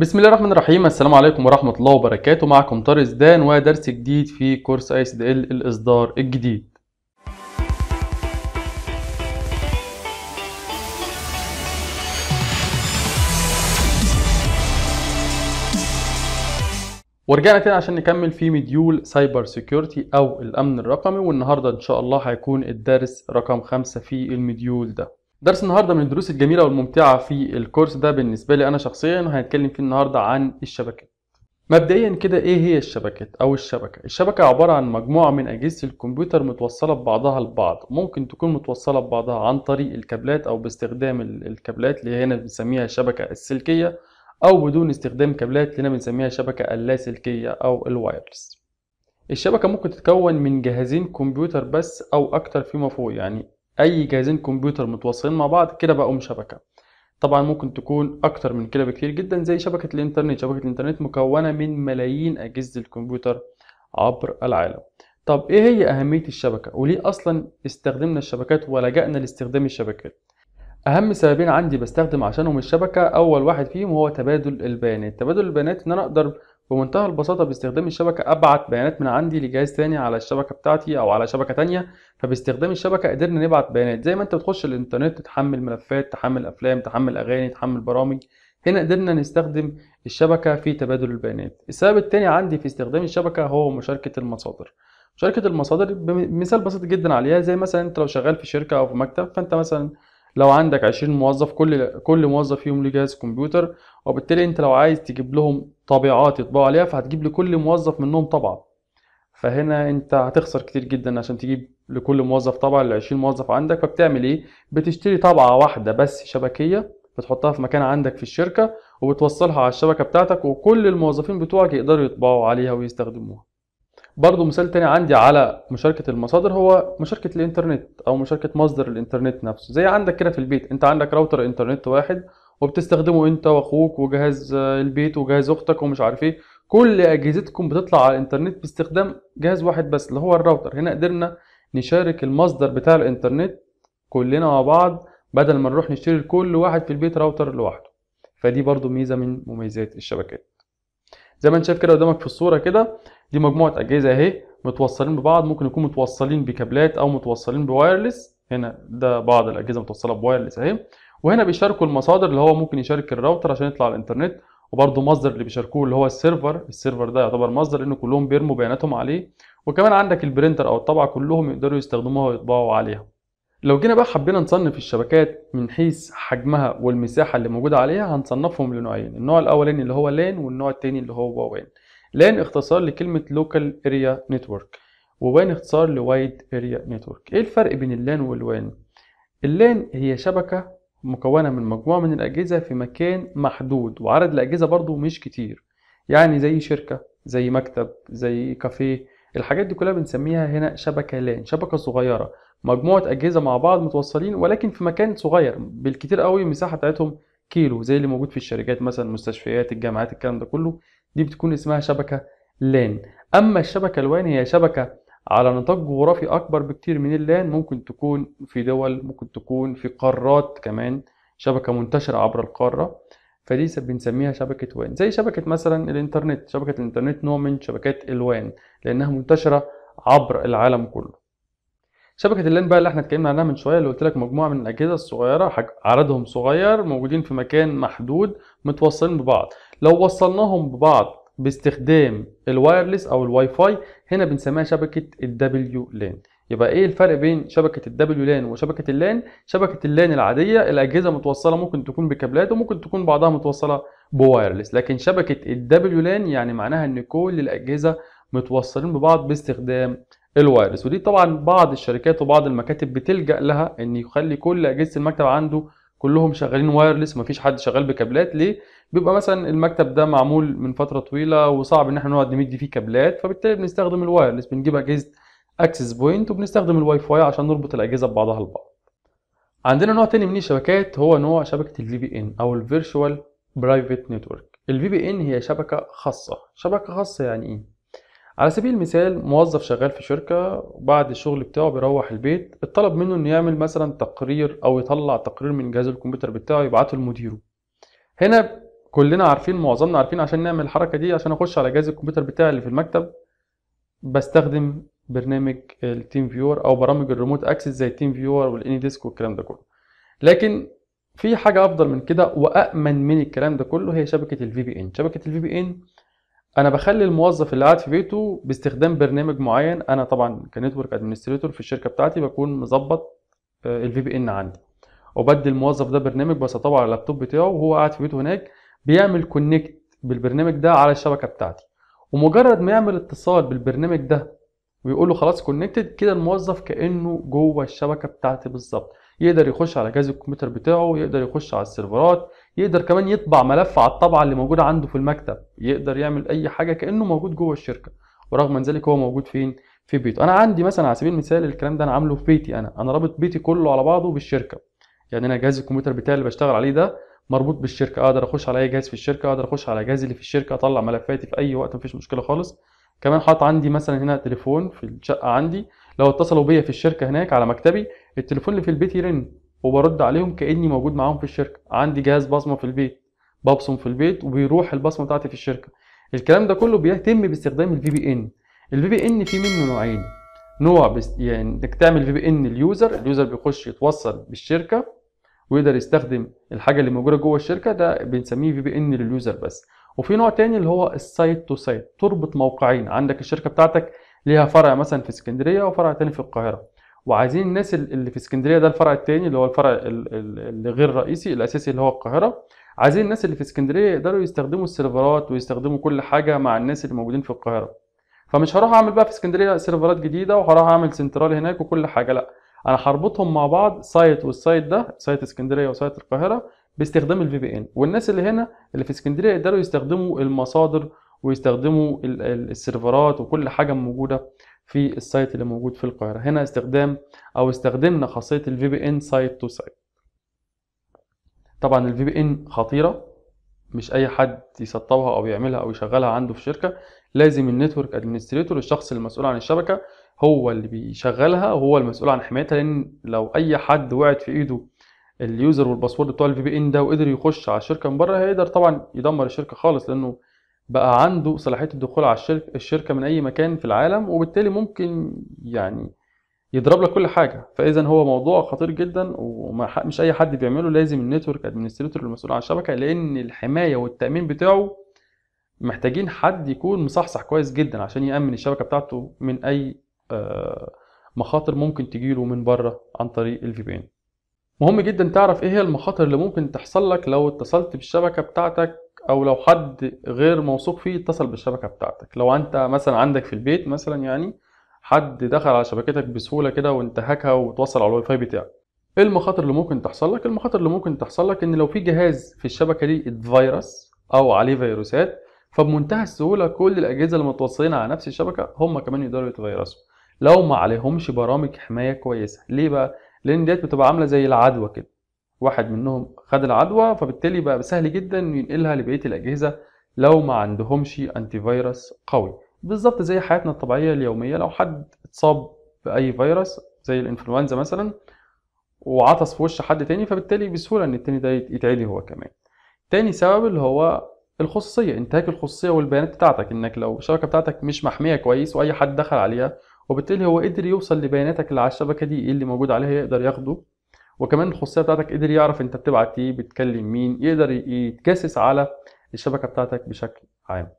بسم الله الرحمن الرحيم السلام عليكم ورحمة الله وبركاته معكم طارق زدان ودرس جديد في كورس اي سي ال الاصدار الجديد ورجعنا تاني عشان نكمل في مديول سايبر سيكيورتي او الامن الرقمي والنهارده ان شاء الله هيكون الدرس رقم خمسة في المديول ده درس النهارده من الدروس الجميله والممتعه في الكورس ده بالنسبه لي انا شخصيا وهنتكلم فيه النهارده عن الشبكات مبدئيا كده ايه هي الشبكات او الشبكه الشبكه عباره عن مجموعه من اجهزه الكمبيوتر متوصله ببعضها البعض ممكن تكون متوصله ببعضها عن طريق الكابلات او باستخدام الكابلات اللي هنا بنسميها الشبكه السلكيه او بدون استخدام كابلات اللي هنا بنسميها الشبكه اللاسلكيه او الوايرلس الشبكه ممكن تتكون من جهازين كمبيوتر بس او اكتر فيما فوق يعني اي جهازين كمبيوتر متواصلين مع بعض كده بقوا شبكه طبعا ممكن تكون اكتر من كده بكتير جدا زي شبكه الانترنت شبكه الانترنت مكونه من ملايين اجهزه الكمبيوتر عبر العالم طب ايه هي اهميه الشبكه وليه اصلا استخدمنا الشبكات ولجأنا لاستخدام الشبكات اهم سببين عندي بستخدم عشانهم الشبكه اول واحد فيهم هو تبادل البيانات تبادل البيانات ان انا اقدر بمنتهى البساطة باستخدام الشبكة أبعت بيانات من عندي لجهاز تاني على الشبكة بتاعتي أو على شبكة تانية فباستخدام الشبكة قدرنا نبعت بيانات زي ما أنت بتخش الإنترنت تحمل ملفات تحمل أفلام تحمل أغاني تحمل برامج هنا قدرنا نستخدم الشبكة في تبادل البيانات السبب التاني عندي في استخدام الشبكة هو مشاركة المصادر مشاركة المصادر مثال بسيط جدا عليها زي مثلا أنت لو شغال في شركة أو في مكتب فأنت مثلا لو عندك 20 موظف كل كل موظف فيهم له جهاز كمبيوتر وبالتالي انت لو عايز تجيب لهم طابعات يطبعوا عليها فهتجيب لكل موظف منهم طبعه فهنا انت هتخسر كتير جدا عشان تجيب لكل موظف طبعة ال 20 موظف عندك فبتعمل ايه بتشتري طبعه واحده بس شبكيه بتحطها في مكان عندك في الشركه وبتوصلها على الشبكه بتاعتك وكل الموظفين بتوعك يقدروا يطبعوا عليها ويستخدموها برضو مثال تاني عندي على مشاركة المصادر هو مشاركة الإنترنت أو مشاركة مصدر الإنترنت نفسه زي عندك كده في البيت أنت عندك راوتر إنترنت واحد وبتستخدمه أنت وأخوك وجهاز البيت وجهاز أختك ومش عارف إيه كل أجهزتكم بتطلع على الإنترنت باستخدام جهاز واحد بس اللي هو الراوتر هنا قدرنا نشارك المصدر بتاع الإنترنت كلنا مع بعض بدل ما نروح نشتري لكل واحد في البيت راوتر لوحده فدي برضو ميزة من مميزات الشبكات زي ما انت شايف كده قدامك في الصوره كده دي مجموعه اجهزه اهي متوصلين ببعض ممكن يكونوا متوصلين بكابلات او متوصلين بوايرلس هنا ده بعض الاجهزه متوصله بوايرلس اهي وهنا بيشاركوا المصادر اللي هو ممكن يشارك الراوتر عشان يطلع على الانترنت وبرده مصدر اللي بيشاركوه اللي هو السيرفر السيرفر ده يعتبر مصدر لان كلهم بيرموا بياناتهم عليه وكمان عندك البرينتر او الطبعه كلهم يقدروا يستخدموها ويطبعوا عليها لو جينا بقى حبينا نصنف الشبكات من حيث حجمها والمساحة اللي موجودة عليها هنصنفهم لنوعين النوع الأولاني اللي هو لان والنوع التاني اللي هو وان لان اختصار لكلمة لوكال اريا نتورك ووان اختصار لوايد اريا نتورك ايه الفرق بين اللان والوان اللان هي شبكة مكونة من مجموعة من الأجهزة في مكان محدود وعدد الأجهزة برضو مش كتير يعني زي شركة زي مكتب زي كافيه الحاجات دي كلها بنسميها هنا شبكة لان شبكة صغيرة مجموعه اجهزه مع بعض متوصلين ولكن في مكان صغير بالكتير قوي المساحه بتاعتهم كيلو زي اللي موجود في الشركات مثلا المستشفيات الجامعات الكلام ده كله دي بتكون اسمها شبكه لان اما الشبكه الوان هي شبكه على نطاق جغرافي اكبر بكتير من اللان ممكن تكون في دول ممكن تكون في قارات كمان شبكه منتشره عبر القاره فدي بنسميها شبكه وان زي شبكه مثلا الانترنت شبكه الانترنت نوع من شبكات الوان لانها منتشره عبر العالم كله شبكه اللان بقى اللي احنا اتكلمنا عنها من شويه اللي قلت لك مجموعه من الاجهزه الصغيره عددهم صغير موجودين في مكان محدود متوصلين ببعض لو وصلناهم ببعض باستخدام الوايرلس او الواي فاي هنا بنسميها شبكه الدبليو لان يبقى ايه الفرق بين شبكه الدبليو لان وشبكه اللان شبكه اللان العاديه الاجهزه متوصله ممكن تكون بكابلات وممكن تكون بعضها متوصله بوايرلس لكن شبكه الدبليو لان يعني معناها ان كل الاجهزه متوصلين ببعض باستخدام الوايرلس ودي طبعا بعض الشركات وبعض المكاتب بتلجأ لها ان يخلي كل اجهزه المكتب عنده كلهم شغالين وايرلس مفيش حد شغال بكابلات ليه بيبقى مثلا المكتب ده معمول من فتره طويله وصعب ان احنا نقعد نمد فيه كابلات فبالتالي بنستخدم الوايرلس بنجيب اجهزه اكسس بوينت وبنستخدم الواي فاي عشان نربط الاجهزه ببعضها البعض عندنا نوع تاني من الشبكات هو نوع شبكه الفي بي ان او الفيرشوال برايفت نتورك الفي بي ان هي شبكه خاصه شبكه خاصه يعني ايه على سبيل المثال موظف شغال في شركة وبعد الشغل بتاعه بيروح البيت اتطلب منه انه يعمل مثلا تقرير او يطلع تقرير من جهاز الكمبيوتر بتاعه يبعته لمديره هنا كلنا عارفين معظمنا عارفين عشان نعمل الحركة دي عشان اخش على جهاز الكمبيوتر بتاعي اللي في المكتب بستخدم برنامج التيم فيور او برامج الريموت اكسس زي التيم فيور والاني ديسك والكلام ده كله لكن في حاجة افضل من كده وامن من الكلام ده كله هي شبكة الفي بي ان شبكة الفي بي ان انا بخلي الموظف اللي قاعد في بيته باستخدام برنامج معين انا طبعا كنتورك ادمنستريتور في الشركه بتاعتي بكون مظبط الفي بي ان عندي وبدي الموظف ده برنامج طبعا على اللابتوب بتاعه وهو قاعد في بيته هناك بيعمل كونكت بالبرنامج ده على الشبكه بتاعتي ومجرد ما يعمل اتصال بالبرنامج ده ويقول له خلاص كونكتد كده الموظف كانه جوه الشبكه بتاعتي بالظبط يقدر يخش على جهاز الكمبيوتر بتاعه يقدر يخش على السيرفرات يقدر كمان يطبع ملف على الطبعه اللي موجوده عنده في المكتب يقدر يعمل اي حاجه كانه موجود جوه الشركه ورغم من ذلك هو موجود فين في بيته انا عندي مثلا على سبيل المثال الكلام ده انا عامله في بيتي انا انا رابط بيتي كله على بعضه بالشركه يعني انا جهاز الكمبيوتر بتاعي اللي بشتغل عليه ده مربوط بالشركه اقدر اخش على اي جهاز في الشركه اقدر اخش على جهازي اللي في الشركه اطلع ملفاتي في اي وقت مفيش مشكله خالص كمان حاطط عندي مثلا هنا تليفون في الشقه عندي لو اتصلوا بيا في الشركه هناك على مكتبي التليفون اللي في البيت يرن وبرد عليهم كاني موجود معاهم في الشركه عندي جهاز بصمه في البيت ببصم في البيت وبيروح البصمه بتاعتي في الشركه الكلام ده كله بيتم باستخدام الفي بي ان الفي بي ان في منه نوعين نوع بس يعني انك تعمل في بي ان اليوزر اليوزر بيخش يتوصل بالشركه ويقدر يستخدم الحاجه اللي موجوده جوه الشركه ده بنسميه في بي ان لليوزر بس وفي نوع تاني اللي هو السايت تو سايت تربط موقعين عندك الشركه بتاعتك ليها فرع مثلا في اسكندريه وفرع تاني في القاهره وعايزين الناس اللي في اسكندريه ده الفرع الثاني اللي هو الفرع اللي غير الرئيسي الاساسي اللي هو القاهره عايزين الناس اللي في اسكندريه يقدروا يستخدموا السيرفرات ويستخدموا كل حاجه مع الناس اللي موجودين في القاهره فمش هروح اعمل بقى في اسكندريه سيرفرات جديده وهروح اعمل سنترال هناك وكل حاجه لا انا هربطهم مع بعض سايت والسايت ده سايت اسكندريه وسايت القاهره باستخدام الفي بي ان والناس اللي هنا اللي في اسكندريه يقدروا يستخدموا المصادر ويستخدموا السيرفرات وكل حاجه موجوده في السايت اللي موجود في القاهرة هنا استخدام أو استخدمنا خاصية الفي بي ان سايت تو سايت طبعا الفي بي ان خطيرة مش أي حد يسطبها أو يعملها أو يشغلها عنده في شركة لازم النتورك ادمنستريتور الشخص المسؤول عن الشبكة هو اللي بيشغلها وهو المسؤول عن حمايتها لأن لو أي حد وقعت في إيده اليوزر والباسورد بتوع الفي بي ان ده وقدر يخش على الشركه من بره هيقدر طبعا يدمر الشركه خالص لانه بقى عنده صلاحيه الدخول على الشركه الشركه من اي مكان في العالم وبالتالي ممكن يعني يضرب لك كل حاجه فاذا هو موضوع خطير جدا ومش اي حد بيعمله لازم النتورك ادمنستريتور المسؤول عن الشبكه لان الحمايه والتامين بتاعه محتاجين حد يكون مصحصح كويس جدا عشان يامن الشبكه بتاعته من اي آه، مخاطر ممكن تجيله من بره عن طريق الفي بي ان مهم جدا تعرف ايه هي المخاطر اللي ممكن تحصل لك لو اتصلت بالشبكه بتاعتك او لو حد غير موثوق فيه اتصل بالشبكه بتاعتك لو انت مثلا عندك في البيت مثلا يعني حد دخل على شبكتك بسهوله كده وانتهكها وتوصل على الواي فاي بتاعك ايه المخاطر اللي ممكن تحصل لك المخاطر اللي ممكن تحصل لك ان لو في جهاز في الشبكه دي فيروس او عليه فيروسات فبمنتهى السهوله كل الاجهزه اللي متوصلين على نفس الشبكه هم كمان يقدروا يتفيرسوا لو ما عليهمش برامج حمايه كويسه ليه بقى لان ديت بتبقى عامله زي العدوى كده واحد منهم خد العدوى فبالتالي بقى سهل جدا ينقلها لبقيه الاجهزه لو ما عندهمش انتي فيروس قوي بالظبط زي حياتنا الطبيعيه اليوميه لو حد اتصاب باي فيروس زي الانفلونزا مثلا وعطس في وش حد تاني فبالتالي بسهوله ان التاني ده يتعدي هو كمان تاني سبب اللي هو الخصوصيه انتهاك الخصوصيه والبيانات بتاعتك انك لو الشبكه بتاعتك مش محميه كويس واي حد دخل عليها وبالتالي هو قدر يوصل لبياناتك اللي على الشبكه دي ايه اللي موجود عليها يقدر ياخده وكمان الخصوصيه بتاعتك قدر يعرف انت بتبعت ايه بتكلم مين يقدر يتجسس على الشبكه بتاعتك بشكل عام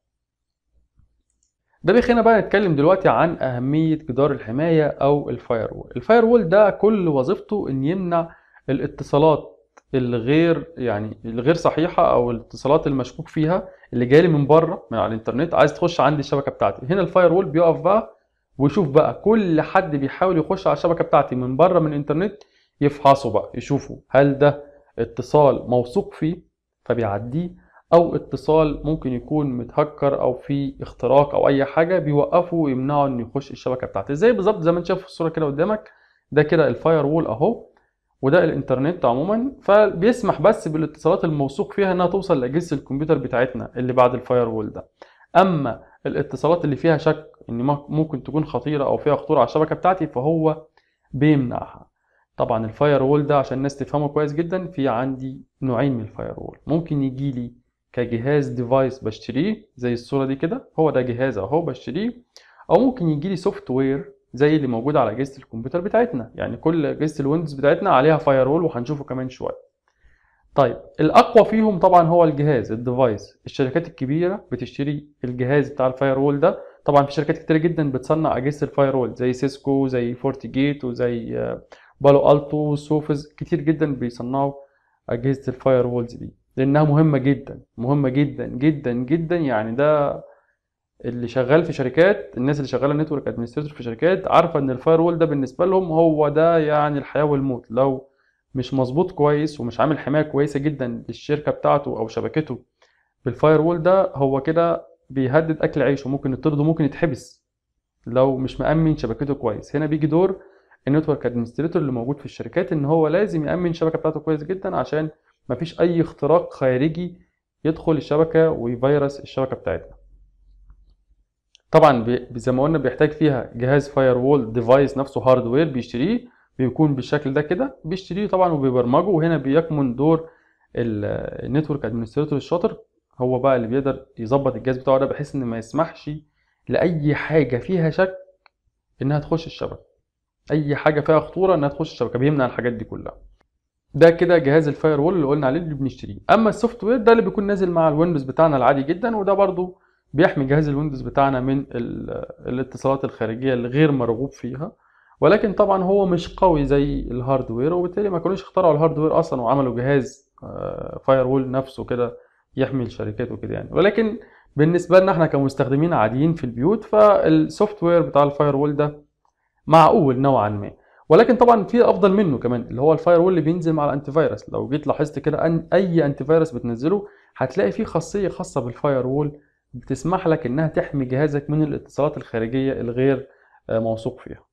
ده بيخلينا بقى نتكلم دلوقتي عن اهميه جدار الحمايه او الفاير وول الفاير وول ده كل وظيفته ان يمنع الاتصالات الغير يعني الغير صحيحه او الاتصالات المشكوك فيها اللي جايه لي من بره من على الانترنت عايز تخش عندي الشبكه بتاعتي هنا الفاير وول بيقف بقى ويشوف بقى كل حد بيحاول يخش على الشبكه بتاعتي من بره من الانترنت يفحصوا بقى يشوفوا هل ده اتصال موثوق فيه فبيعديه او اتصال ممكن يكون متهكر او فيه اختراق او اي حاجه بيوقفوا ويمنعوا انه يخش الشبكه بتاعته زي بالظبط زي ما انت شايف في الصوره كده قدامك ده كده الفاير وول اهو وده الانترنت عموما فبيسمح بس بالاتصالات الموثوق فيها انها توصل لاجهزه الكمبيوتر بتاعتنا اللي بعد الفاير وول ده اما الاتصالات اللي فيها شك ان ممكن تكون خطيره او فيها خطوره على الشبكه بتاعتي فهو بيمنعها طبعا الفاير وول ده عشان الناس تفهمه كويس جدا في عندي نوعين من الفاير وول ممكن يجي لي كجهاز ديفايس بشتريه زي الصوره دي كده هو ده جهاز اهو بشتريه او ممكن يجي لي سوفت وير زي اللي موجود على اجهزه الكمبيوتر بتاعتنا يعني كل اجهزه الويندوز بتاعتنا عليها فاير وول وهنشوفه كمان شويه طيب الاقوى فيهم طبعا هو الجهاز الديفايس الشركات الكبيره بتشتري الجهاز بتاع الفاير وول ده طبعا في شركات كتير جدا بتصنع اجهزه الفاير وول زي سيسكو زي فورتي جيت وزي آه، بالو التو سوفز كتير جدا بيصنعوا اجهزه الفاير وولز دي لانها مهمه جدا مهمه جدا جدا جدا يعني ده اللي شغال في شركات الناس اللي شغاله نتورك ادمنستريتور في شركات عارفه ان الفاير وول ده بالنسبه لهم هو ده يعني الحياه والموت لو مش مظبوط كويس ومش عامل حمايه كويسه جدا للشركه بتاعته او شبكته بالفاير وول ده هو كده بيهدد اكل عيشه ممكن يطرده ممكن يتحبس لو مش مأمن شبكته كويس هنا بيجي دور النتورك ادمنستريتور اللي موجود في الشركات ان هو لازم يامن الشبكه بتاعته كويس جدا عشان مفيش اي اختراق خارجي يدخل الشبكه ويفيروس الشبكه بتاعتنا طبعا زي ما قلنا بيحتاج فيها جهاز فاير وول ديفايس نفسه هاردوير بيشتريه بيكون بالشكل ده كده بيشتريه طبعا وبيبرمجه وهنا بيكمن دور النتورك ادمنستريتور الشاطر هو بقى اللي بيقدر يظبط الجهاز بتاعه ده بحيث ان ما يسمحش لاي حاجه فيها شك انها تخش الشبكه اي حاجه فيها خطوره انها تخش الشبكه بيمنع الحاجات دي كلها ده كده جهاز الفاير وول اللي قلنا عليه اللي بنشتريه اما السوفت وير ده اللي بيكون نازل مع الويندوز بتاعنا العادي جدا وده برضو بيحمي جهاز الويندوز بتاعنا من الاتصالات الخارجيه اللي غير مرغوب فيها ولكن طبعا هو مش قوي زي الهاردوير وبالتالي ما كانوش اخترعوا الهاردوير اصلا وعملوا جهاز آه، فاير وول نفسه كده يحمي الشركات وكده يعني ولكن بالنسبه لنا احنا كمستخدمين عاديين في البيوت فالسوفت وير بتاع الفاير وول ده معقول نوعا ما ولكن طبعا في افضل منه كمان اللي هو الفاير وول اللي بينزل مع الانتي فايروس لو جيت لاحظت كده أن اي انتي فايروس بتنزله هتلاقي فيه خاصيه خاصه بالفاير وول بتسمح لك انها تحمي جهازك من الاتصالات الخارجيه الغير آه، موثوق فيها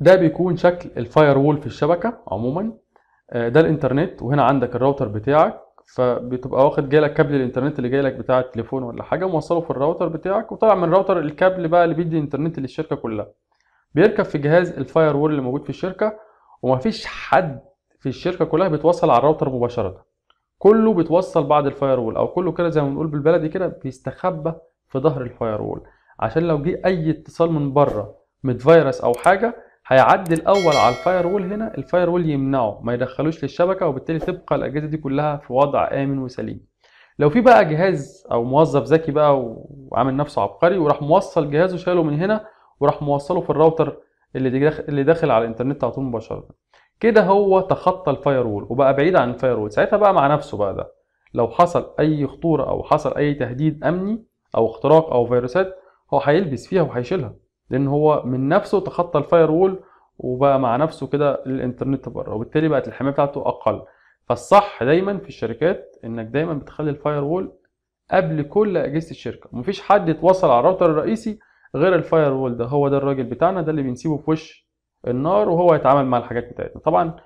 ده بيكون شكل الفاير وول في الشبكه عموما آه، ده الانترنت وهنا عندك الراوتر بتاعك فبتبقى واخد جاي لك كابل الانترنت اللي جاي لك بتاع التليفون ولا حاجه موصله في الراوتر بتاعك وطالع من الراوتر الكابل بقى اللي بيدي الانترنت للشركه كلها بيركب في جهاز الفاير وول اللي موجود في الشركه ومفيش حد في الشركه كلها بيتوصل على الراوتر مباشره كله بيتوصل بعد الفاير وول او كله كده زي ما بنقول بالبلدي كده بيستخبى في ظهر الفاير وول عشان لو جه اي اتصال من بره فيروس او حاجه هيعدي الاول على الفاير وول هنا الفاير وول يمنعه ما يدخلوش للشبكه وبالتالي تبقى الاجهزه دي كلها في وضع امن وسليم لو في بقى جهاز او موظف ذكي بقى وعامل نفسه عبقري وراح موصل جهازه شايله من هنا وراح موصله في الراوتر اللي داخل اللي داخل على الانترنت على طول مباشره كده هو تخطى الفاير وول وبقى بعيد عن الفاير وول ساعتها بقى مع نفسه بقى ده لو حصل اي خطوره او حصل اي تهديد امني او اختراق او فيروسات هو هيلبس فيها وهيشيلها لان هو من نفسه تخطى الفاير وول وبقى مع نفسه كده للانترنت بره وبالتالي بقت الحمايه بتاعته اقل فالصح دايما في الشركات انك دايما بتخلي الفاير وول قبل كل اجهزه الشركه ومفيش حد يتوصل على الراوتر الرئيسي غير الفاير وول ده هو ده الراجل بتاعنا ده اللي بنسيبه في وش النار وهو يتعامل مع الحاجات بتاعتنا طبعا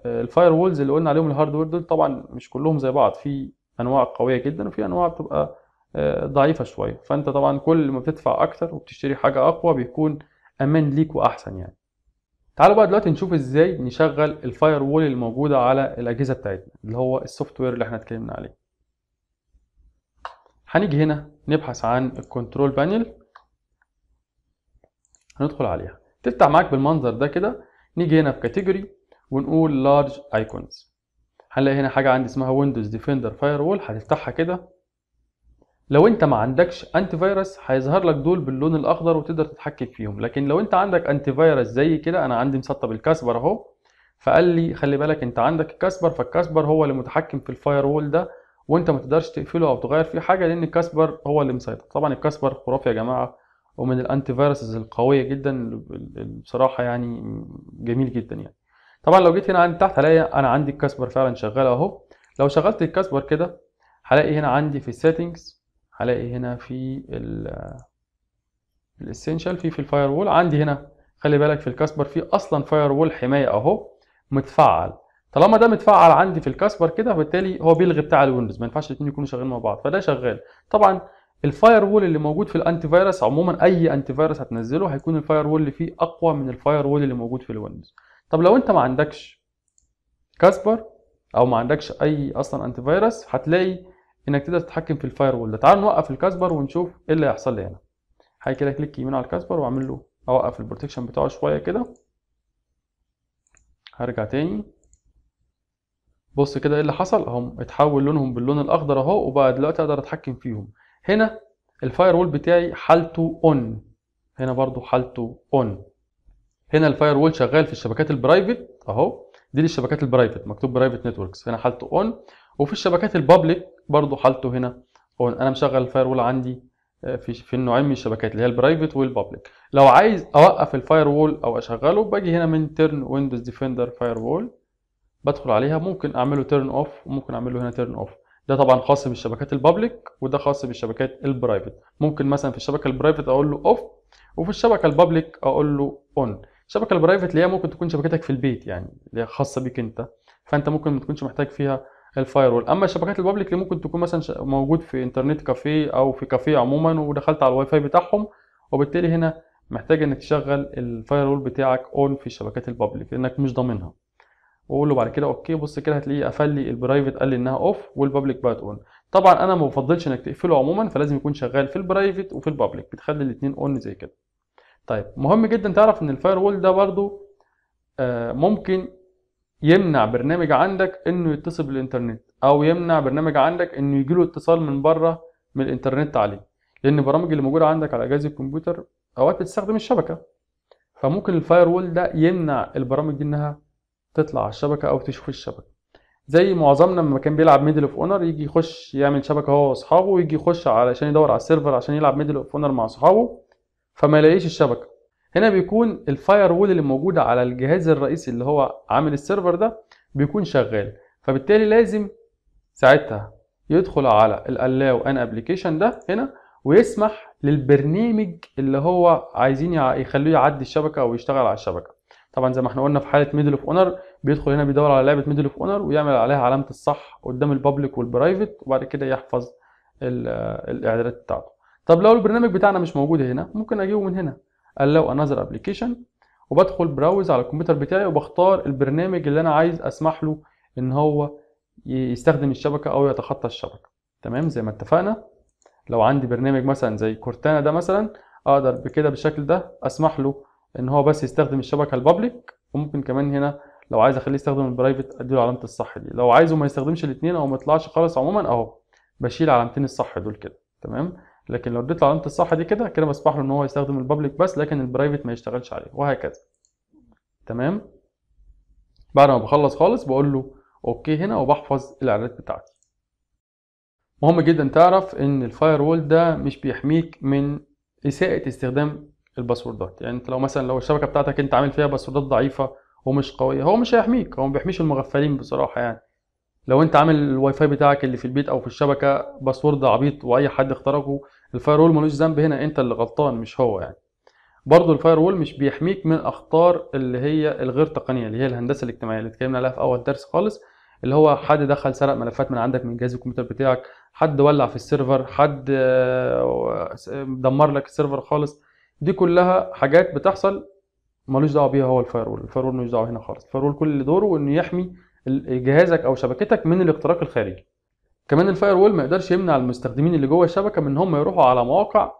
آه، الفاير وولز اللي قلنا عليهم الهاردوير دول طبعا مش كلهم زي بعض في انواع قويه جدا وفي انواع بتبقى آه، ضعيفه شويه فانت طبعا كل ما بتدفع اكتر وبتشتري حاجه اقوى بيكون امان ليك واحسن يعني تعالوا بقى دلوقتي نشوف ازاي نشغل الفاير وول الموجوده على الاجهزه بتاعتنا اللي هو السوفت وير اللي احنا اتكلمنا عليه هنيجي هنا نبحث عن الكنترول بانل هندخل عليها تفتح معاك بالمنظر ده كده نيجي هنا في كاتيجوري ونقول لارج ايكونز هنلاقي هنا حاجه عندي اسمها ويندوز ديفندر فاير وول هتفتحها كده لو انت ما عندكش انتي فيروس هيظهر لك دول باللون الاخضر وتقدر تتحكم فيهم لكن لو انت عندك انتي فيروس زي كده انا عندي مسطب الكاسبر اهو فقال لي خلي بالك انت عندك الكاسبر فالكاسبر هو اللي متحكم في الفاير وول ده وانت ما تقدرش تقفله او تغير فيه حاجه لان الكاسبر هو اللي مسيطر طبعا الكاسبر خرافي يا جماعه ومن الانتي فيروسز القويه جدا بصراحه يعني جميل جدا يعني طبعا لو جيت هنا عند تحت هلاقي انا عندي الكاسبر فعلا شغال اهو لو شغلت الكاسبر كده هلاقي هنا عندي في السيتنجز هلاقي هنا في الاسينشال في في الفاير وول عندي هنا خلي بالك في الكاسبر في اصلا فاير وول حمايه اهو متفعل طالما ده متفعل عندي في الكاسبر كده فبالتالي هو بيلغي بتاع الويندوز ما ينفعش الاثنين يكونوا شغالين مع بعض فده شغال طبعا الفاير وول اللي موجود في الانتي فيروس عموما اي انتي فيروس هتنزله هيكون الفاير وول اللي فيه اقوى من الفاير وول اللي موجود في الويندوز طب لو انت ما عندكش كاسبر او ما عندكش اي اصلا انتي فيروس هتلاقي انك تقدر تتحكم في الفاير وول ده تعال نوقف الكاسبر ونشوف ايه اللي هيحصل لي هنا هاجي كده كليك يمين على الكاسبر واعمل له اوقف البروتكشن بتاعه شويه كده هرجع تاني بص كده ايه اللي حصل اهم اتحول لونهم باللون الاخضر اهو وبقى دلوقتي اقدر اتحكم فيهم هنا الفاير وول بتاعي حالته اون هنا برضو حالته اون هنا الفاير وول شغال في الشبكات البرايفت اهو دي للشبكات البرايفت مكتوب برايفت نتوركس هنا حالته اون وفي الشبكات البابليك برضو حالته هنا اون انا مشغل الفاير وول عندي آه، في في النوعين من الشبكات اللي هي البرايفت والبابليك لو عايز اوقف الفاير وول او اشغله باجي هنا من تيرن ويندوز ديفندر فاير وول بدخل عليها ممكن اعمله تيرن اوف وممكن اعمله هنا تيرن اوف ده طبعا خاص بالشبكات البابليك وده خاص بالشبكات البرايفت ممكن مثلا في الشبكه البرايفت اقول له اوف وفي الشبكه البابليك اقول له اون الشبكه البرايفت اللي هي ممكن تكون شبكتك في البيت يعني اللي هي خاصه بيك انت فانت ممكن ما تكونش محتاج فيها الفايرول اما الشبكات البابليك اللي ممكن تكون مثلا موجود في انترنت كافيه او في كافيه عموما ودخلت على الواي فاي بتاعهم وبالتالي هنا محتاج انك تشغل الفايرول بتاعك اون في الشبكات البابليك لانك مش ضامنها واقول له بعد كده اوكي بص كده هتلاقيه قفل لي البرايفت قال لي انها اوف والبابليك بقت اون طبعا انا ما بفضلش انك تقفله عموما فلازم يكون شغال في البرايفت وفي البابليك بتخلي الاثنين اون زي كده طيب مهم جدا تعرف ان الفاير وول ده برده آه ممكن يمنع برنامج عندك انه يتصل بالانترنت او يمنع برنامج عندك انه يجي له اتصال من بره من الانترنت عليه لان البرامج اللي موجوده عندك على اجهزه الكمبيوتر اوقات بتستخدم الشبكه فممكن الفاير وول ده يمنع البرامج دي انها تطلع على الشبكه او تشوف الشبكه زي معظمنا لما كان بيلعب ميدل اوف اونر يجي يخش يعمل شبكه هو واصحابه ويجي يخش علشان يدور على السيرفر عشان يلعب ميدل اوف اونر مع أصحابه فما يلاقيش الشبكه هنا بيكون الفاير وول اللي موجود على الجهاز الرئيسي اللي هو عامل السيرفر ده بيكون شغال فبالتالي لازم ساعتها يدخل على الالاو ان ابلكيشن ده هنا ويسمح للبرنامج اللي هو عايزين يخلوه يعدي الشبكه او يشتغل على الشبكه طبعا زي ما احنا قلنا في حاله ميدل اوف اونر بيدخل هنا بيدور على لعبه ميدل اوف اونر ويعمل عليها علامه الصح قدام البابليك والبرايفت وبعد كده يحفظ الاعدادات بتاعته طب لو البرنامج بتاعنا مش موجود هنا ممكن اجيبه من هنا لو انذر ابلكيشن وبدخل براوز على الكمبيوتر بتاعي وبختار البرنامج اللي انا عايز اسمح له ان هو يستخدم الشبكه او يتخطى الشبكه تمام زي ما اتفقنا لو عندي برنامج مثلا زي كورتانا ده مثلا اقدر بكده بالشكل ده اسمح له ان هو بس يستخدم الشبكه البابليك وممكن كمان هنا لو عايز اخليه يستخدم البرايفت اديله علامه الصح دي لو عايزه ما يستخدمش الاثنين او ما يطلعش خالص عموما اهو بشيل علامتين الصح دول كده تمام لكن لو اديت له علامه الصح دي كده كده بسمح له ان هو يستخدم البابليك بس لكن البرايفت ما يشتغلش عليه وهكذا تمام بعد ما بخلص خالص بقول له اوكي هنا وبحفظ الاعدادات بتاعتي مهم جدا تعرف ان الفاير وول ده مش بيحميك من اساءه استخدام الباسوردات يعني انت لو مثلا لو الشبكه بتاعتك انت عامل فيها باسوردات ضعيفه ومش قويه هو مش هيحميك هو ما بيحميش المغفلين بصراحه يعني لو انت عامل الواي فاي بتاعك اللي في البيت او في الشبكه باسورد عبيط واي حد اخترقه الفاير وول ملوش ذنب هنا انت اللي غلطان مش هو يعني برضه الفاير وول مش بيحميك من اخطار اللي هي الغير تقنيه اللي هي الهندسه الاجتماعيه اللي اتكلمنا عليها في اول درس خالص اللي هو حد دخل سرق ملفات من عندك من جهاز الكمبيوتر بتاعك حد ولع في السيرفر حد آه، دمر لك السيرفر خالص دي كلها حاجات بتحصل ملوش دعوه بيها هو الفايرول الفايرول ملوش دعوه هنا خالص الفايرول كل اللي دوره انه يحمي جهازك او شبكتك من الاختراق الخارجي كمان الفايرول ما يقدرش يمنع المستخدمين اللي جوه الشبكه من ان هم يروحوا على مواقع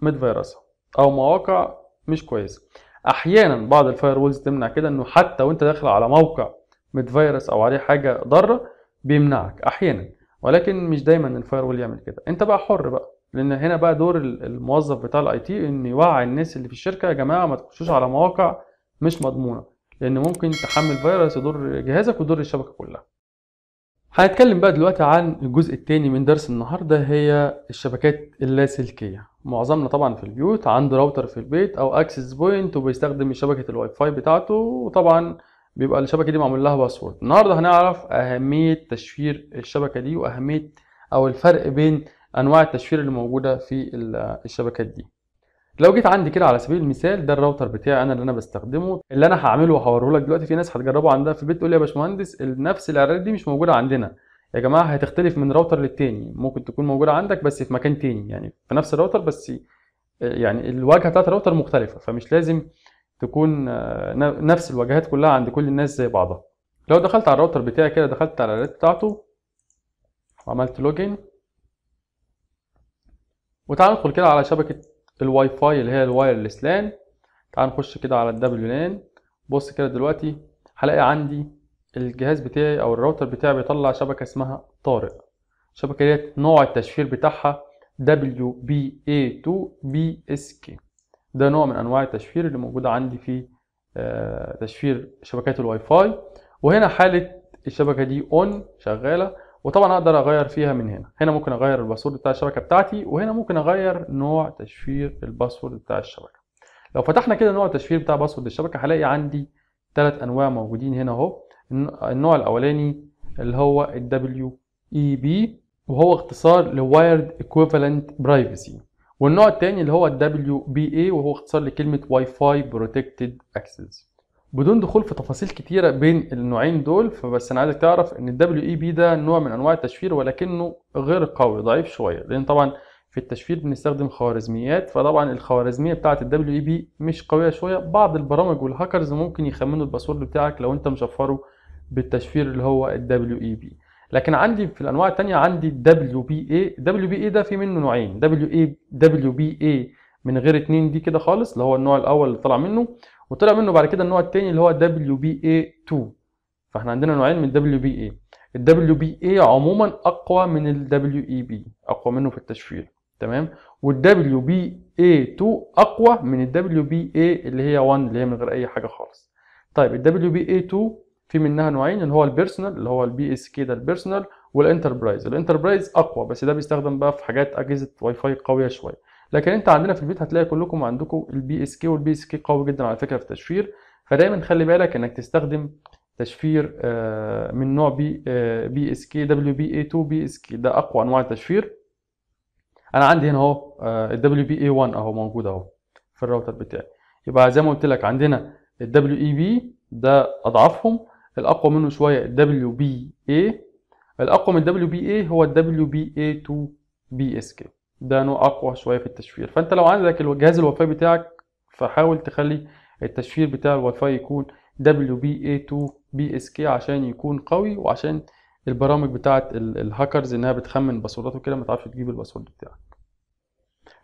متفيروسه او مواقع مش كويسه احيانا بعض الفايرولز تمنع كده انه حتى وانت داخل على موقع متفيروس او عليه حاجه ضاره بيمنعك احيانا ولكن مش دايما الفايرول يعمل كده انت بقى حر بقى لان هنا بقى دور الموظف بتاع الاي تي ان يوعي الناس اللي في الشركه يا جماعه ما تخشوش على مواقع مش مضمونه لان ممكن تحمل فيروس يضر جهازك ويضر الشبكه كلها هنتكلم بقى دلوقتي عن الجزء الثاني من درس النهارده هي الشبكات اللاسلكيه معظمنا طبعا في البيوت عنده راوتر في البيت او اكسس بوينت وبيستخدم شبكه الواي فاي بتاعته وطبعا بيبقى الشبكه دي معمول لها باسورد النهارده هنعرف اهميه تشفير الشبكه دي واهميه او الفرق بين انواع التشفير اللي موجوده في الشبكات دي لو جيت عندي كده على سبيل المثال ده الراوتر بتاعي انا اللي انا بستخدمه اللي انا هعمله وهوريه لك دلوقتي في ناس هتجربه عندها في البيت تقول لي يا باشمهندس نفس الاعدادات دي مش موجوده عندنا يا جماعه هتختلف من راوتر للتاني ممكن تكون موجوده عندك بس في مكان تاني يعني في نفس الراوتر بس آه، يعني الواجهه بتاعت الراوتر مختلفه فمش لازم تكون آه، نفس الواجهات كلها عند كل الناس زي بعضها لو دخلت على الراوتر بتاعي كده دخلت على الاعدادات بتاعته وعملت لوجن وتعالى ندخل كده على شبكة الواي فاي اللي هي الوايرلس لان تعال نخش كده على الدبليو لان بص كده دلوقتي هلاقي عندي الجهاز بتاعي او الراوتر بتاعي بيطلع شبكه اسمها طارق الشبكه ديت نوع التشفير بتاعها WBA2BSK ده نوع من انواع التشفير اللي موجوده عندي في آه، تشفير شبكات الواي فاي وهنا حاله الشبكه دي اون شغاله وطبعا اقدر اغير فيها من هنا هنا ممكن اغير الباسورد بتاع الشبكه بتاعتي وهنا ممكن اغير نوع تشفير الباسورد بتاع الشبكه لو فتحنا كده نوع التشفير بتاع باسورد الشبكه هلاقي عندي ثلاث انواع موجودين هنا اهو النوع الاولاني اللي هو ال WEB وهو اختصار ل Wired Equivalent Privacy والنوع الثاني اللي هو ال WBA وهو اختصار لكلمه Wi-Fi Protected Access بدون دخول في تفاصيل كتيرة بين النوعين دول فبس أنا عايزك تعرف إن ال WEB ده نوع من أنواع التشفير ولكنه غير قوي ضعيف شوية لأن طبعا في التشفير بنستخدم خوارزميات فطبعا الخوارزمية بتاعة ال WEB مش قوية شوية بعض البرامج والهاكرز ممكن يخمنوا الباسورد بتاعك لو أنت مشفره بالتشفير اللي هو ال WEB لكن عندي في الأنواع التانية عندي WPA A ده في منه نوعين WA e A من غير اتنين دي كده خالص اللي هو النوع الأول اللي طلع منه وطلع منه بعد كده النوع الثاني اللي هو WBA2 فاحنا عندنا نوعين من WBA ال WBA عموما اقوى من ال WEB اقوى منه في التشفير تمام وال WBA2 اقوى من ال WBA اللي هي 1 اللي هي من غير اي حاجه خالص طيب ال WBA2 في منها نوعين اللي هو البيرسونال اللي هو البي اس كي ده البيرسونال والانتربرايز الانتربرايز اقوى بس ده بيستخدم بقى في حاجات اجهزه واي فاي قويه شويه لكن انت عندنا في البيت هتلاقي كلكم عندكم البي اس كي والبي اس كي قوي جدا على فكره في التشفير فدايما خلي بالك انك تستخدم تشفير آه، من نوع بي بي اس كي دبليو بي اي 2 بي اس كي ده اقوى انواع التشفير انا عندي هنا اهو الدبليو بي اي 1 اهو موجود اهو في الراوتر بتاعي يبقى زي ما قلت لك عندنا الدبليو اي بي e ده اضعافهم الاقوى منه شويه الدبليو بي اي الاقوى من الدبليو بي اي هو الدبليو بي اي 2 بي اس كي ده نوع اقوى شويه في التشفير فانت لو عندك الجهاز الواي فاي بتاعك فحاول تخلي التشفير بتاع الواي فاي يكون WBA2 BSK عشان يكون قوي وعشان البرامج بتاعه الهاكرز انها بتخمن باسوردات وكده ما تعرفش تجيب الباسورد بتاعك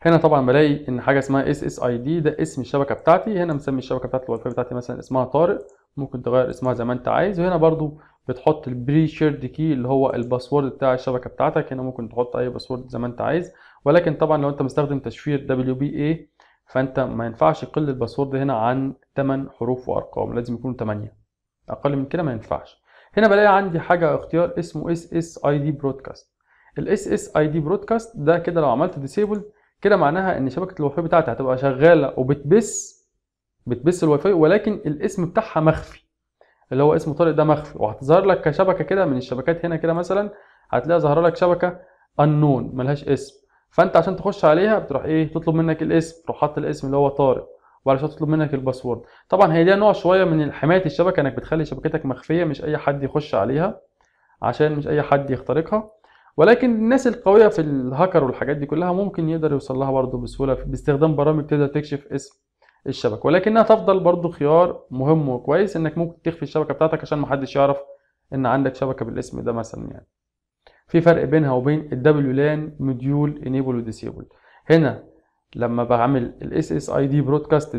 هنا طبعا بلاقي ان حاجه اسمها اس اس اي دي ده اسم الشبكه بتاعتي هنا مسمي الشبكه بتاعت الواي فاي بتاعتي مثلا اسمها طارق ممكن تغير اسمها زي ما انت عايز وهنا برضو بتحط البري شيرد كي اللي هو الباسورد بتاع الشبكه بتاعتك هنا ممكن تحط اي باسورد زي ما انت عايز ولكن طبعا لو انت مستخدم تشفير WPA فانت ما ينفعش يقل الباسورد هنا عن 8 حروف وارقام لازم يكون 8 اقل من كده ما ينفعش هنا بلاقي عندي حاجه اختيار اسمه SSID Broadcast ال SSID Broadcast ده كده لو عملت ديسيبل كده معناها ان شبكه الواي فاي بتاعتي هتبقى شغاله وبتبث بتبث الواي فاي ولكن الاسم بتاعها مخفي اللي هو اسم طارق ده مخفي وهتظهر لك كشبكه كده من الشبكات هنا كده مثلا هتلاقي ظهر لك شبكه unknown ملهاش اسم فانت عشان تخش عليها بتروح ايه تطلب منك الاسم تروح حاطط الاسم اللي هو طارق وعلشان تطلب منك الباسورد طبعا هي دي نوع شويه من حمايه الشبكه انك بتخلي شبكتك مخفيه مش اي حد يخش عليها عشان مش اي حد يخترقها ولكن الناس القويه في الهاكر والحاجات دي كلها ممكن يقدر يوصل لها برضه بسهوله باستخدام برامج تقدر تكشف اسم الشبكه ولكنها تفضل برضه خيار مهم وكويس انك ممكن تخفي الشبكه بتاعتك عشان محدش يعرف ان عندك شبكه بالاسم ده مثلا يعني في فرق بينها وبين ال WLAN لان موديول انيبل وديسيبل هنا لما بعمل الاس اس اي دي برودكاست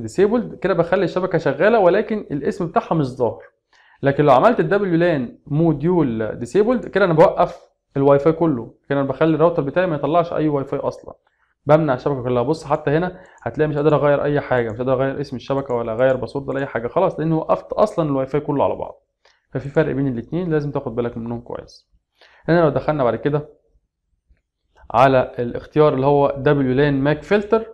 كده بخلي الشبكه شغاله ولكن الاسم بتاعها مش ظاهر لكن لو عملت ال لان موديول ديسيبلد كده انا بوقف الواي فاي كله كده انا بخلي الراوتر بتاعي ما يطلعش اي واي فاي اصلا بمنع الشبكه كلها بص حتى هنا هتلاقي مش قادر اغير اي حاجه مش قادر اغير اسم الشبكه ولا اغير باسورد ولا اي حاجه خلاص لان وقفت اصلا الواي فاي كله على بعض ففي فرق بين الاثنين لازم تاخد بالك منهم كويس هنا لو دخلنا بعد كده على الاختيار اللي هو دبليو لان ماك فلتر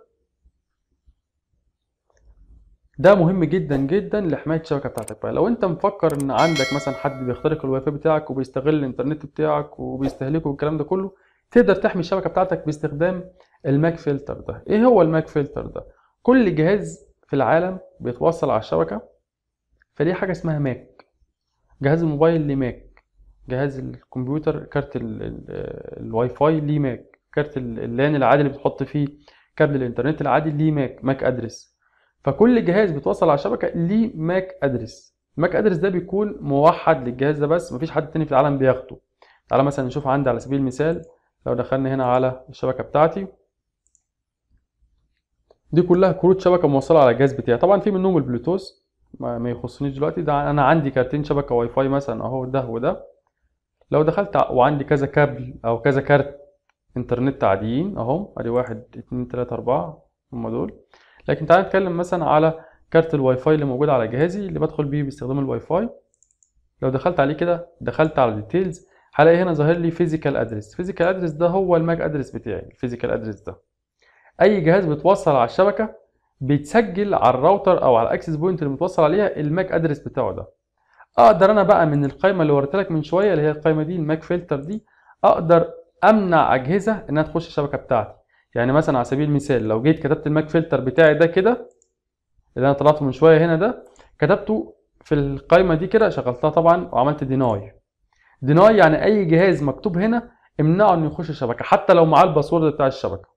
ده مهم جدا جدا لحمايه الشبكه بتاعتك بقى لو انت مفكر ان عندك مثلا حد بيخترق الواي فاي بتاعك وبيستغل الانترنت بتاعك وبيستهلكه والكلام ده كله تقدر تحمي الشبكه بتاعتك باستخدام الماك فلتر ده ايه هو الماك فلتر ده كل جهاز في العالم بيتوصل على الشبكه فليه حاجه اسمها ماك جهاز الموبايل لماك جهاز الكمبيوتر كارت الواي فاي ليه ماك كارت اللان العادي اللي بتحط فيه كابل الانترنت العادي ليه ماك ماك ادرس فكل جهاز بيتوصل على الشبكه ليه ماك ادرس الماك ادرس ده بيكون موحد للجهاز ده بس مفيش حد تاني في العالم بياخده تعالى مثلا نشوف عندي على سبيل المثال لو دخلنا هنا على الشبكه بتاعتي دي كلها كروت شبكه موصله على الجهاز بتاعي طبعا في منهم البلوتوث ما يخصنيش دلوقتي ده انا عندي كارتين شبكه واي فاي مثلا اهو ده وده لو دخلت وعندي كذا كابل او كذا كارت انترنت عاديين اهو ادي واحد اتنين تلاتة اربعة هما دول لكن تعالى نتكلم مثلا على كارت الواي فاي اللي موجود على جهازي اللي بدخل بيه باستخدام الواي فاي لو دخلت عليه كده دخلت على الديتيلز هلاقي هنا ظاهر لي فيزيكال ادرس فيزيكال ادرس ده هو الماك ادرس بتاعي الفيزيكال ادرس ده اي جهاز بتوصل على الشبكه بيتسجل على الراوتر او على الاكسس بوينت اللي متوصل عليها الماك ادرس بتاعه ده اقدر انا بقى من القائمه اللي وريتها لك من شويه اللي هي القائمه دي الماك فلتر دي اقدر امنع اجهزه انها تخش الشبكه بتاعتي يعني مثلا على سبيل المثال لو جيت كتبت الماك فلتر بتاعي ده كده اللي انا طلعته من شويه هنا ده كتبته في القائمه دي كده شغلتها طبعا وعملت ديناي ديناي يعني اي جهاز مكتوب هنا امنعه انه يخش الشبكه حتى لو معاه الباسورد بتاع الشبكه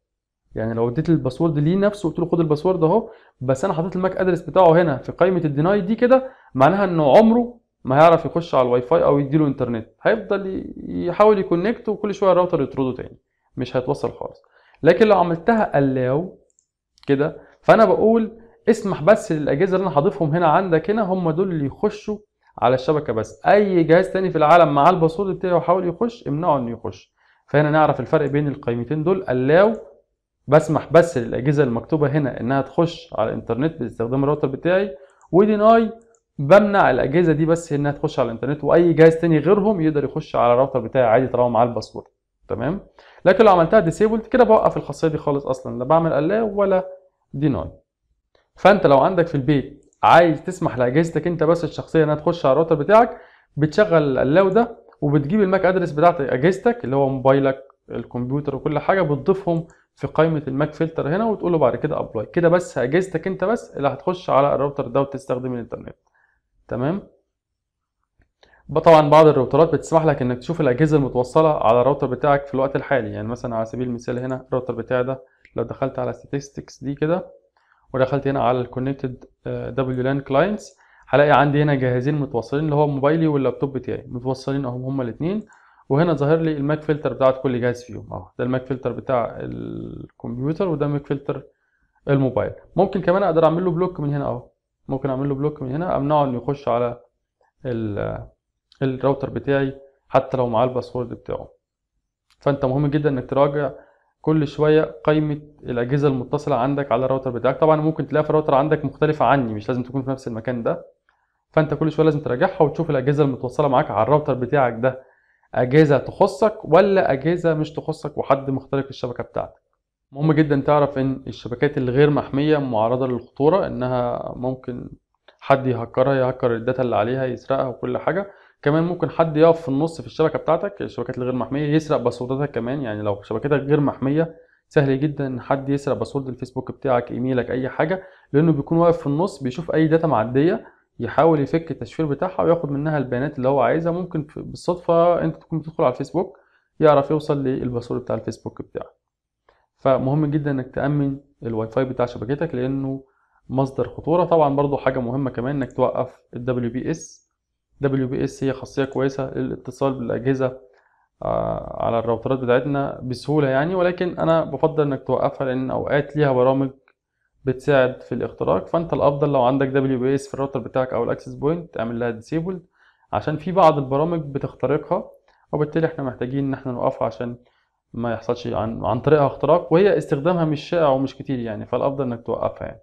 يعني لو اديت الباسورد ليه نفسه وقلت له خد الباسورد اهو بس انا حطيت الماك ادرس بتاعه هنا في قائمه الديناي دي كده معناها انه عمره ما هيعرف يخش على الواي فاي او يديله انترنت هيفضل يحاول يكونكت وكل شويه الراوتر يطرده تاني مش هيتوصل خالص لكن لو عملتها الاو كده فانا بقول اسمح بس للاجهزه اللي انا هضيفهم هنا عندك هنا هم دول اللي يخشوا على الشبكه بس اي جهاز تاني في العالم مع الباسورد بتاعه يحاول يخش امنعه انه يخش فهنا نعرف الفرق بين القيمتين دول الاو بسمح بس للاجهزه المكتوبه هنا انها تخش على الانترنت باستخدام الراوتر بتاعي وديناي بمنع الاجهزه دي بس انها تخش على الانترنت واي جهاز تاني غيرهم يقدر يخش على الراوتر بتاعي عادي طالما معاه الباسورد تمام لكن لو عملتها ديسيبلد كده بوقف الخاصيه دي خالص اصلا لا بعمل الا ولا ديناي فانت لو عندك في البيت عايز تسمح لاجهزتك انت بس الشخصيه انها تخش على الراوتر بتاعك بتشغل اللاو ده وبتجيب الماك ادرس بتاعت اجهزتك اللي هو موبايلك الكمبيوتر وكل حاجه بتضيفهم في قائمه الماك فلتر هنا وتقول له بعد كده ابلاي كده بس اجهزتك انت بس اللي هتخش على الراوتر ده وتستخدم الانترنت تمام طبعا بعض الروترات بتسمح لك انك تشوف الاجهزه المتوصله على الراوتر بتاعك في الوقت الحالي يعني مثلا على سبيل المثال هنا الراوتر بتاعي ده لو دخلت على statistics دي كده ودخلت هنا على الكونكتد دبليو لان كلاينتس هلاقي عندي هنا جهازين متوصلين اللي هو موبايلي واللابتوب بتاعي متوصلين اهم هما الاثنين وهنا ظاهر لي الماك فلتر بتاعت كل جهاز فيهم اهو ده الماك فلتر بتاع الكمبيوتر وده ماك فلتر الموبايل ممكن كمان اقدر اعمل له بلوك من هنا اهو ممكن اعمل له بلوك من هنا امنعه انه يخش على الراوتر بتاعي حتى لو معاه الباسورد بتاعه فانت مهم جدا انك تراجع كل شويه قائمه الاجهزه المتصله عندك على الراوتر بتاعك طبعا ممكن تلاقي في الراوتر عندك مختلفه عني مش لازم تكون في نفس المكان ده فانت كل شويه لازم تراجعها وتشوف الاجهزه المتوصله معاك على الراوتر بتاعك ده اجهزه تخصك ولا اجهزه مش تخصك وحد مخترق الشبكه بتاعتك مهم جدا تعرف ان الشبكات الغير محمية معرضة للخطورة انها ممكن حد يهكرها يهكر الداتا اللي عليها يسرقها وكل حاجة كمان ممكن حد يقف في النص في الشبكة بتاعتك الشبكات الغير محمية يسرق باسورداتك كمان يعني لو شبكتك غير محمية سهل جدا ان حد يسرق باسورد الفيسبوك بتاعك ايميلك اي حاجة لانه بيكون واقف في النص بيشوف اي داتا معدية يحاول يفك التشفير بتاعها وياخد منها البيانات اللي هو عايزها ممكن بالصدفة انت تكون بتدخل على الفيسبوك يعرف يوصل للباسورد بتاع الفيسبوك بتاعك فمهم جدا انك تامن الواي فاي بتاع شبكتك لانه مصدر خطوره طبعا برضو حاجه مهمه كمان انك توقف الدبليو بي اس دبليو بي اس هي خاصيه كويسه للاتصال بالاجهزه آه، على الراوترات بتاعتنا بسهوله يعني ولكن انا بفضل انك توقفها لان اوقات ليها برامج بتساعد في الاختراق فانت الافضل لو عندك دبليو بي اس في الراوتر بتاعك او الاكسس بوينت تعمل لها ديسيبل عشان في بعض البرامج بتخترقها وبالتالي احنا محتاجين ان احنا نوقفها عشان ما يحصلش عن عن طريقها اختراق وهي استخدامها مش شائع ومش كتير يعني فالافضل انك توقفها يعني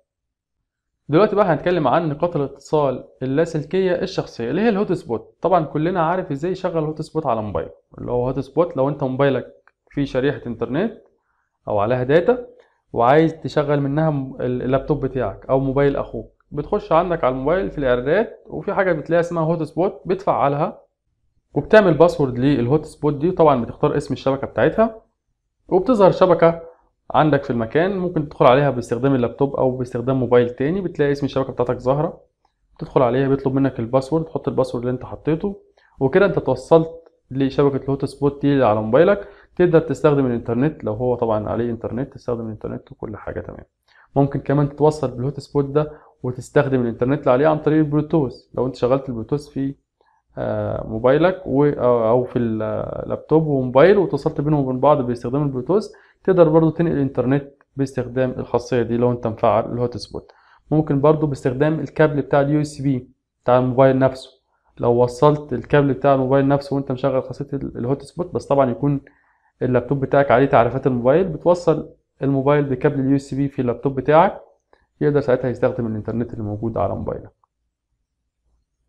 دلوقتي بقى هنتكلم عن نقاط الاتصال اللاسلكيه الشخصيه اللي هي الهوت سبوت طبعا كلنا عارف ازاي يشغل الهوت سبوت على موبايل اللي هو هوت سبوت لو انت موبايلك فيه شريحه انترنت او عليها داتا وعايز تشغل منها اللابتوب بتاعك او موبايل اخوك بتخش عندك على الموبايل في الاعدادات وفي حاجه بتلاقيها اسمها هوت سبوت بتفعلها وبتعمل باسورد للهوت سبوت دي طبعا بتختار اسم الشبكه بتاعتها وبتظهر شبكه عندك في المكان ممكن تدخل عليها باستخدام اللابتوب او باستخدام موبايل تاني بتلاقي اسم الشبكه بتاعتك ظاهره تدخل عليها بيطلب منك الباسورد تحط الباسورد اللي انت حطيته وكده انت توصلت لشبكه الهوت سبوت دي اللي على موبايلك تقدر تستخدم الانترنت لو هو طبعا عليه انترنت تستخدم الانترنت وكل حاجه تمام ممكن كمان تتوصل بالهوت سبوت ده وتستخدم الانترنت اللي عليه عن طريق البلوتوث لو انت شغلت البلوتوث في آه، موبايلك او في اللابتوب وموبايل واتصلت بينهم وبين بعض باستخدام البلوتوث تقدر برضو تنقل الانترنت باستخدام الخاصيه دي لو انت مفعل الهوت سبوت ممكن برضو باستخدام الكابل بتاع اليو اس بي بتاع الموبايل نفسه لو وصلت الكابل بتاع الموبايل نفسه وانت مشغل خاصيه الهوت سبوت بس طبعا يكون اللابتوب بتاعك عليه تعريفات الموبايل بتوصل الموبايل بكابل اليو اس بي في اللابتوب بتاعك يقدر ساعتها يستخدم الانترنت اللي موجود على موبايلك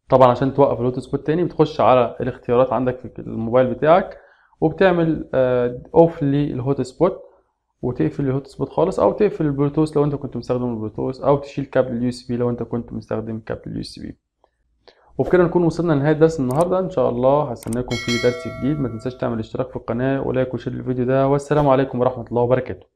طبعا عشان توقف الهوت سكوت تاني بتخش على الاختيارات عندك في الموبايل بتاعك وبتعمل اوف آه، للهوت سبوت وتقفل الهوت سبوت خالص او تقفل البلوتوث لو انت كنت مستخدم البلوتوث او تشيل كابل اليو اس بي لو انت كنت مستخدم كابل اليو اس بي وبكده نكون وصلنا لنهايه درس النهارده ان شاء الله هستناكم في درس جديد ما تنساش تعمل اشتراك في القناه ولايك وشير للفيديو ده والسلام عليكم ورحمه الله وبركاته